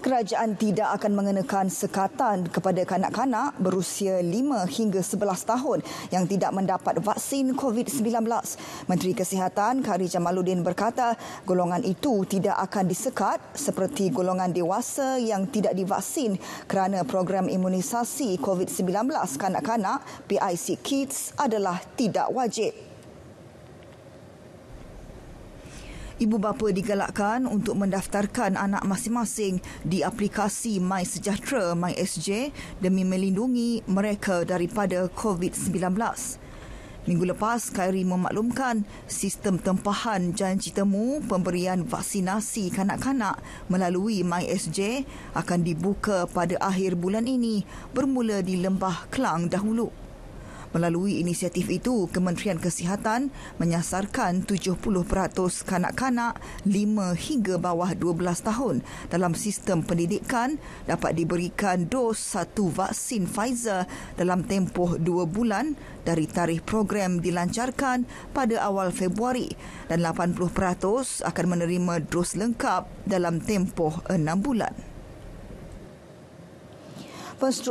kerajaan tidak akan mengenakan sekatan kepada kanak-kanak berusia 5 hingga 11 tahun yang tidak mendapat vaksin COVID-19. Menteri Kesihatan Kari Jamaluddin berkata golongan itu tidak akan disekat seperti golongan dewasa yang tidak divaksin kerana program imunisasi COVID-19 kanak-kanak PIC Kids adalah tidak wajib. Ibu bapa digalakkan untuk mendaftarkan anak masing-masing di aplikasi MySejahtera MySJ demi melindungi mereka daripada COVID-19. Minggu lepas, Khairi memaklumkan sistem tempahan janji temu pemberian vaksinasi kanak-kanak melalui MySJ akan dibuka pada akhir bulan ini bermula di Lembah Kelang dahulu. Melalui inisiatif itu, Kementerian Kesihatan menyasarkan 70% kanak-kanak 5 hingga bawah 12 tahun dalam sistem pendidikan dapat diberikan dos satu vaksin Pfizer dalam tempoh dua bulan dari tarikh program dilancarkan pada awal Februari dan 80% akan menerima dos lengkap dalam tempoh enam bulan. Penstruktur